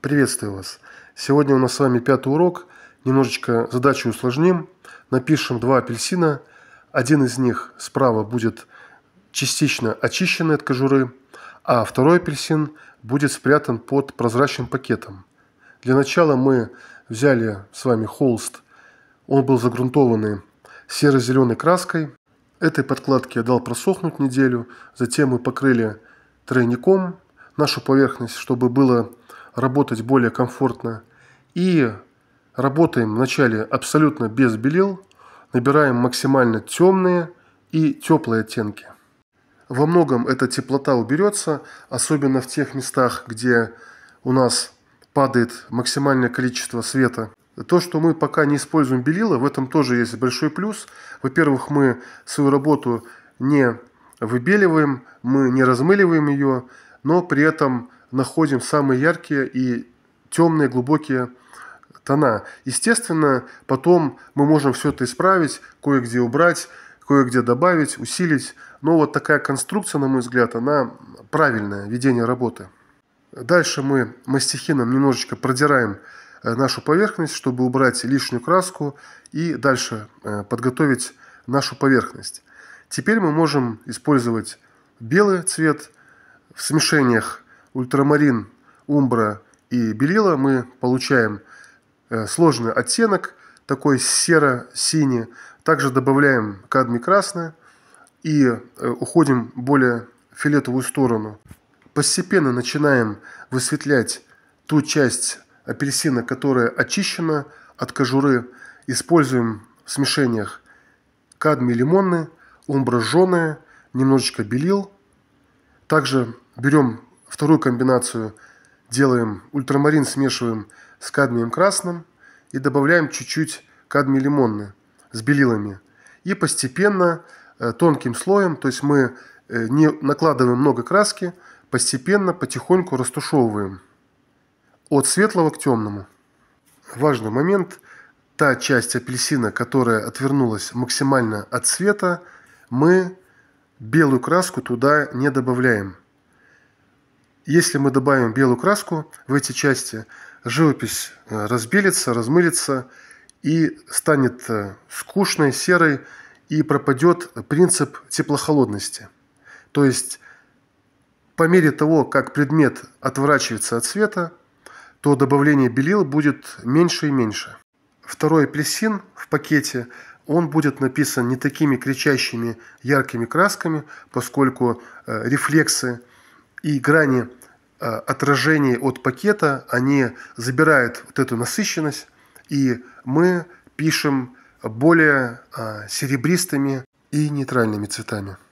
Приветствую вас. Сегодня у нас с вами пятый урок. Немножечко задачу усложним. Напишем два апельсина. Один из них справа будет частично очищенный от кожуры, а второй апельсин будет спрятан под прозрачным пакетом. Для начала мы взяли с вами холст. Он был загрунтованный серо-зеленой краской. Этой подкладке я дал просохнуть неделю. Затем мы покрыли тройником нашу поверхность, чтобы было работать более комфортно. И работаем вначале абсолютно без белил, набираем максимально темные и теплые оттенки. Во многом эта теплота уберется, особенно в тех местах, где у нас падает максимальное количество света. То, что мы пока не используем белила, в этом тоже есть большой плюс. Во-первых, мы свою работу не выбеливаем, мы не размыливаем ее, но при этом находим самые яркие и темные, глубокие тона. Естественно, потом мы можем все это исправить, кое-где убрать, кое-где добавить, усилить. Но вот такая конструкция, на мой взгляд, она правильная, ведение работы. Дальше мы мастихином немножечко продираем э, нашу поверхность, чтобы убрать лишнюю краску и дальше э, подготовить нашу поверхность. Теперь мы можем использовать белый цвет в смешениях ультрамарин, умбра и белила мы получаем э, сложный оттенок, такой серо-синий. Также добавляем кадмий красный и э, уходим более фиолетовую сторону. Постепенно начинаем высветлять ту часть апельсина, которая очищена от кожуры. Используем в смешениях кадмий лимонный, умбра жженая, немножечко белил. Также берем Вторую комбинацию делаем ультрамарин, смешиваем с кадмием красным и добавляем чуть-чуть кадмий лимонный с белилами. И постепенно э, тонким слоем, то есть мы э, не накладываем много краски, постепенно, потихоньку растушевываем от светлого к темному. Важный момент. Та часть апельсина, которая отвернулась максимально от света, мы белую краску туда не добавляем. Если мы добавим белую краску в эти части, живопись э, разбелится, размылится и станет э, скучной, серой и пропадет принцип теплохолодности. То есть по мере того, как предмет отворачивается от света, то добавление белил будет меньше и меньше. Второй апельсин в пакете, он будет написан не такими кричащими яркими красками, поскольку э, рефлексы и грани Э, отражение от пакета они забирают вот эту насыщенность, и мы пишем более э, серебристыми и нейтральными цветами.